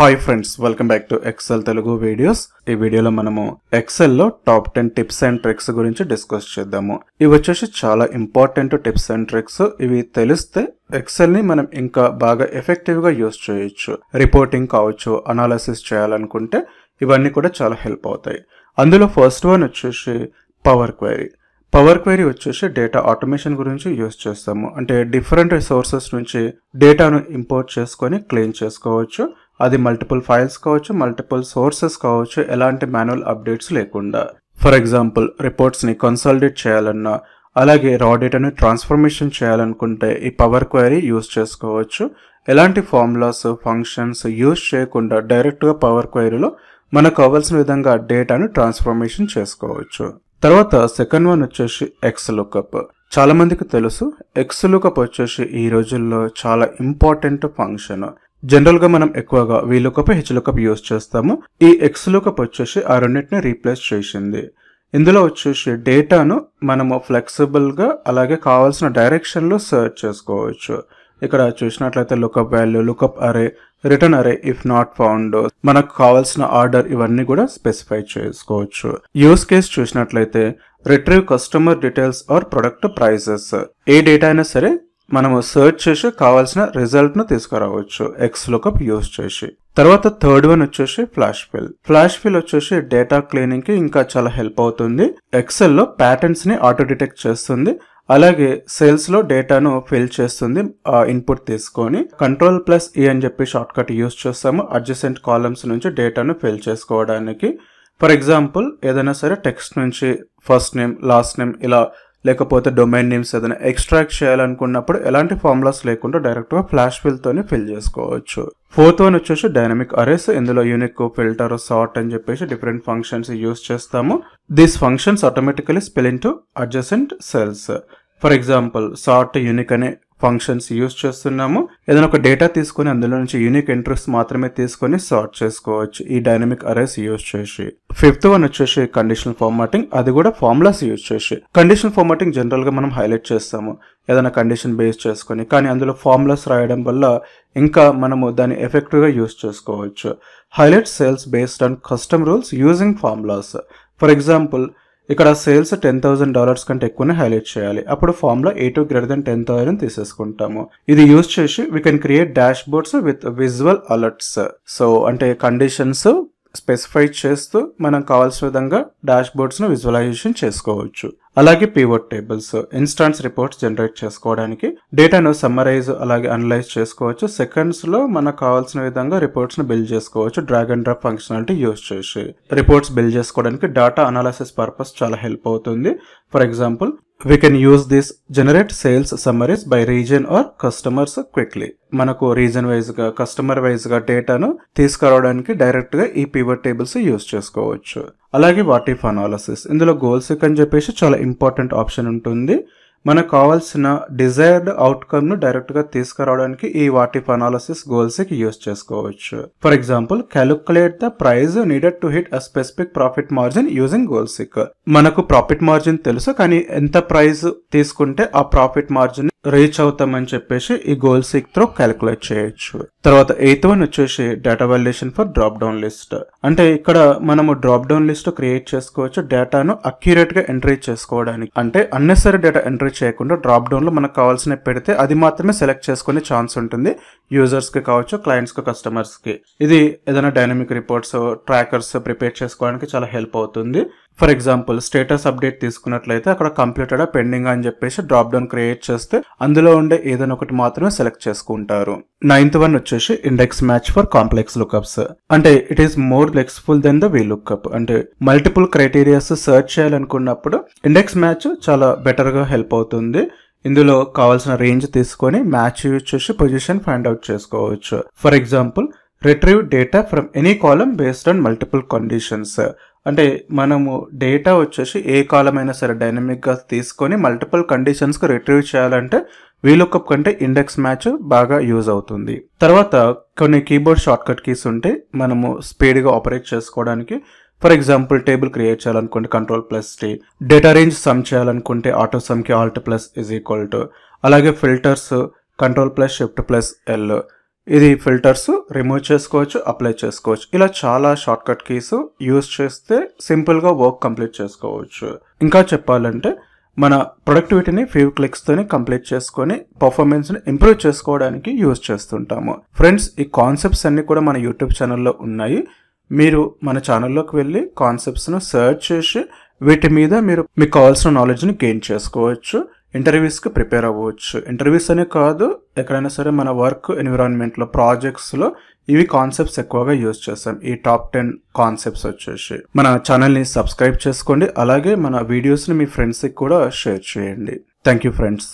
Hi friends welcome back to Excel Telugu videos ఈ వీడియోలో మనము ఎక్సెల్ లో top ten tips and tricks గురించి డిస్కస్ చేద్దాము ఇవి వచ్చేసి చాలా ఇంపార్టెంట్ టిప్స్ అండ్ ట్రిక్స్ ఇవి తెలిస్తే ఎక్సెల్ ని మనం ఇంకా బాగా ఎఫెక్టివ్ గా యూస్ చేయొచ్చు రిపోర్టింగ్ కావచ్చు అనాలసిస్ చేయాలనుకుంటే ఇవన్నీ కూడా చాలా హెల్ప్ అవుతాయి అందులో ఫస్ట్ వన్ వచ్చేసి పవర్ క్వైరీ పవర్ క్వైరీ వచ్చేసి డేటా ఆటోమేషన్ గురించి యూస్ చేస్తాము అంటే డిఫరెంట్ సోర్సెస్ నుంచి డేటాను ఇంపోర్ట్ చేసుకొని క్లెయిమ్ చేసుకోవచ్చు అది మల్టిపుల్ ఫైల్స్ కావచ్చు మల్టిపుల్ సోర్సెస్ కావచ్చు ఎలాంటి మాన్యువల్ అప్డేట్స్ లేకుండా ఫర్ ఎగ్జాంపుల్ రిపోర్ట్స్ని కన్సల్టేట్ చేయాలన్నా అలాగే రా డేటాను ట్రాన్స్ఫర్మేషన్ చేయాలనుకుంటే ఈ పవర్ క్వైరీ యూజ్ చేసుకోవచ్చు ఎలాంటి ఫార్ములాస్ ఫంక్షన్స్ యూస్ చేయకుండా డైరెక్ట్గా పవర్ క్వైరీలో మనకు కావాల్సిన విధంగా డేటాను ట్రాన్స్ఫర్మేషన్ చేసుకోవచ్చు తర్వాత సెకండ్ వన్ వచ్చేసి ఎక్స్ లుకప్ చాలామందికి తెలుసు ఎక్స్ లుకప్ వచ్చేసి ఈ రోజుల్లో చాలా ఇంపార్టెంట్ ఫంక్షన్ జనరల్గా మనం ఎక్కువగా హెచ్ లుకప్ యూస్ చేస్తాము ఈ ఎక్స్ లుకప్ వచ్చేసి ఆ రెండింటిని రీప్లేస్ చేసింది ఇందులో వచ్చేసి డేటాను మనము ఫ్లెక్సిబుల్గా అలాగే కావాల్సిన డైరెక్షన్లో సర్చ్ చేసుకోవచ్చు ఇక్కడ చూసినట్లయితే lookup value lookup array return array if not found మనకు కావాల్సిన ఆర్డర్ ఇవన్నీ కూడా స్పెసిఫై చేసుకోవచ్చు యూస్ కేస్ చూసినట్లయితే retrieve customer details or product prices ఏ డేటా అయినా సరే మనము సర్చ్ చేసి కావాల్సిన రిజల్ట్ను తీసుకురావచ్చు ఎక్స్ లుకప్ యూజ్ చేసి తర్వాత థర్డ్ వన్ వచ్చేసి ఫ్లాష్ ఫిల్ ఫ్లాష్ ఫిల్ వచ్చేసి డేటా క్లీనింగ్ కి ఇంకా చాలా హెల్ప్ అవుతుంది ఎక్సెల్లో ప్యాటర్న్స్ ని ఆటో డిటెక్ట్ చేస్తుంది అలాగే సెల్స్ లో డేటాను ఫిల్ చేస్తుంది ఇన్పుట్ తీసుకొని కంట్రోల్ ప్లస్ ఈ అని చెప్పి షార్ట్ కట్ యూజ్ చేస్తాము అడ్జసెంట్ కాలమ్స్ నుంచి డేటాను ఫిల్ చేసుకోవడానికి ఫర్ ఎగ్జాంపుల్ ఏదైనా సరే టెక్స్ట్ నుంచి ఫస్ట్ నేమ్ లాస్ట్ నేమ్ ఇలా లేకపోతే డొమైన్ నేమ్స్ ఏదైనా ఎక్స్ట్రాక్ట్ చేయాలనుకున్నప్పుడు ఎలాంటి ఫార్ములాస్ లేకుండా డైరెక్ట్గా ఫ్లాష్ ఫిల్తోనే ఫిల్ చేసుకోవచ్చు ఫోర్త్ వన్ వచ్చేసి డైనమిక్ అరేస్ ఇందులో యూనిక్ ఫిల్టర్ సార్ట్ అని చెప్పేసి డిఫరెంట్ ఫంక్షన్స్ యూస్ చేస్తాము these functions automatically spill into adjacent cells for example sort unique అనే ఫంక్షన్స్ యూజ్ చేస్తున్నాము ఏదైనా ఒక డేటా తీసుకొని అందులో నుంచి యూనిక్ ఇంట్రెస్ట్ మాత్రమే తీసుకొని సార్ట్ చేసుకోవచ్చు ఈ డైనమిక్ అరేస్ యూజ్ చేసి ఫిఫ్త్ వన్ వచ్చేసి కండిషనల్ ఫార్మాటింగ్ అది కూడా ఫార్ములాస్ యూజ్ చేసి కండిషనల్ ఫార్మాటింగ్ జనరల్గా మనం హైలైట్ చేస్తాము ఏదైనా కండిషన్ బేస్ చేసుకొని కానీ అందులో ఫార్ములాస్ రాయడం వల్ల ఇంకా మనము దాన్ని గా యూజ్ చేసుకోవచ్చు highlight cells based on custom rules using formulas for example ఇక్కడ సేల్స్ టెన్ థౌసండ్ డాలర్స్ కంటే ఎక్కువనే హైలైట్ చేయాలి అప్పుడు లో A two greater than ten thousand తీసేసుకుంటాము ఇది యూజ్ చేసి we can create dash boards with visual alerts so అంటే కండిషన్స్ స్పెసిఫై చేస్తూ మనం కావాల్సిన విధంగా డాష్ విజువలైజేషన్ చేసుకోవచ్చు అలాగే pivot tables instant reports generate చేసుకోవడానికి డేటాను సమ్మరైజ్ అలాగే అనలైజ్ చేసుకోవచ్చు సెకండ్స్లో మనకు కావాల్సిన విధంగా రిపోర్ట్స్ను బిల్డ్ చేసుకోవచ్చు drag and drop functionality use చేసి రిపోర్ట్స్ బిల్డ్ చేసుకోవడానికి డేటా అనాలిసిస్ పర్పస్ చాలా హెల్ప్ అవుతుంది for example We can use this generate sales summaries by region or customers quickly. మనకు రీజన్ వైజ్గా కస్టమర్ వైజ్గా డేటాను తీసుకురావడానికి డైరెక్ట్గా ఈ పీవర్ టేబుల్స్ యూజ్ చేసుకోవచ్చు అలాగే వాట్ ఇఫ్ అనాలసిస్ ఇందులో గోల్ సిక్ అని చెప్పేసి చాలా ఇంపార్టెంట్ ఆప్షన్ ఉంటుంది మనకు కావాల్సిన డిజైర్డ్ అవుట్కమ్ ను డైరెక్ట్ గా తీసుకురావడానికి ఈ వాటి అనాలసిస్ గోల్స్ కి యూస్ చేసుకోవచ్చు for example calculate the price needed to hit a specific profit margin using goals మనకు ప్రాఫిట్ మార్జిన్ తెలుసు కానీ ఎంత ప్రైజ్ తీసుకుంటే ఆ ప్రాఫిట్ మార్జిన్ రీచ్ అవుతామని చెప్పేసి ఈ గోల్ సీక్ త్రో క్యాలిక్యులేట్ చేయొచ్చు తర్వాత ఎయిత్ వన్ వచ్చేసి data validation for drop down list అంటే ఇక్కడ మనము డ్రాప్ డౌన్ లిస్ట్ క్రియేట్ చేసుకోవచ్చు డేటాను అక్యురేట్ గా ఎంట్రీ చేసుకోవడానికి అంటే అన్నెసరీ డేటా ఎంట్రీ చేయకుండా డ్రాప్ డౌన్ లో మనకు కావాల్సిన పెడితే అది మాత్రమే సెలెక్ట్ చేసుకునే ఛాన్స్ ఉంటుంది యూజర్స్ కి కావచ్చు క్లయింట్స్ కి కస్టమర్స్ కి ఇది ఏదైనా డైనమిక్ రిపోర్ట్స్ ట్రాకర్స్ ప్రిపేర్ చేసుకోవడానికి చాలా హెల్ప్ అవుతుంది ఫర్ ఎగ్జాంపుల్ స్టేటస్ అప్డేట్ తీసుకున్నట్లయితే అక్కడ కంప్లీటెడ్ పెండింగ్ అని చెప్పేసి డ్రాప్ డౌన్ క్రియేట్ చేస్తే అందులో ఉండే ఏదైనా ఒకటి మాత్రమే సెలెక్ట్ చేసుకుంటారు నైన్త్ వన్ వచ్చేసి index match for complex lookups అంటే it is more flexible than the V lookup అంటే మల్టిపుల్ క్రైటీరియాస్ సర్చ్ చేయాలనుకున్నప్పుడు ఇండెక్స్ మ్యాచ్ చాలా బెటర్గా హెల్ప్ అవుతుంది ఇందులో కావాల్సిన రేంజ్ తీసుకొని మ్యాచ్ యూజ్ చేసి పొజిషన్ ఫైండ్ అవుట్ చేసుకోవచ్చు for example retrieve data from any column based on multiple conditions అంటే మనము డేటా వచ్చేసి ఏ కాలం అయినా సరే డైనమిక్గా తీసుకొని మల్టిపుల్ కండిషన్స్కి రిట్రీవ్ చేయాలంటే వీలొకప్ కంటే ఇండెక్స్ మ్యాచ్ బాగా యూజ్ అవుతుంది తర్వాత కొన్ని కీబోర్డ్ షార్ట్కట్ కీస్ ఉంటే మనము స్పీడ్గా ఆపరేట్ చేసుకోవడానికి ఫర్ ఎగ్జాంపుల్ టేబుల్ క్రియేట్ చేయాలనుకుంటే control plus T data range sum చేయాలనుకుంటే ఆటో సమ్కి alt plus is equal to అలాగే filters control plus shift plus L ఇది ఫిల్టర్స్ రిమూవ్ చేసుకోవచ్చు అప్లై చేసుకోవచ్చు ఇలా చాలా షార్ట్ కట్ కీస్ యూస్ చేస్తే సింపుల్గా వర్క్ కంప్లీట్ చేసుకోవచ్చు ఇంకా చెప్పాలంటే మన ప్రొడక్టివిటీని ఫీవ్ క్లిక్స్తోని కంప్లీట్ చేసుకొని పర్ఫార్మెన్స్ని ఇంప్రూవ్ చేసుకోవడానికి యూజ్ చేస్తుంటాము ఫ్రెండ్స్ ఈ కాన్సెప్ట్స్ అన్ని కూడా మన యూట్యూబ్ ఛానల్లో ఉన్నాయి మీరు మన ఛానల్లోకి వెళ్ళి కాన్సెప్ట్స్ను సర్చ్ చేసి వీటి మీద మీరు మీకు కావాల్సిన నాలెడ్జ్ని గెయిన్ చేసుకోవచ్చు ఇంటర్వ్యూస్కి ప్రిపేర్ అవ్వచ్చు ఇంటర్వ్యూస్ అనే కాదు ఎక్కడైనా సరే మన వర్క్ ఎన్విరాన్మెంట్లో ప్రాజెక్ట్స్లో ఇవి కాన్సెప్ట్స్ ఎక్కువగా యూజ్ చేస్తాం ఈ టాప్ టెన్ కాన్సెప్ట్స్ వచ్చేసి మన ఛానల్ని సబ్స్క్రైబ్ చేసుకోండి అలాగే మన వీడియోస్ని మీ ఫ్రెండ్స్కి కూడా షేర్ చేయండి థ్యాంక్ యూ ఫ్రెండ్స్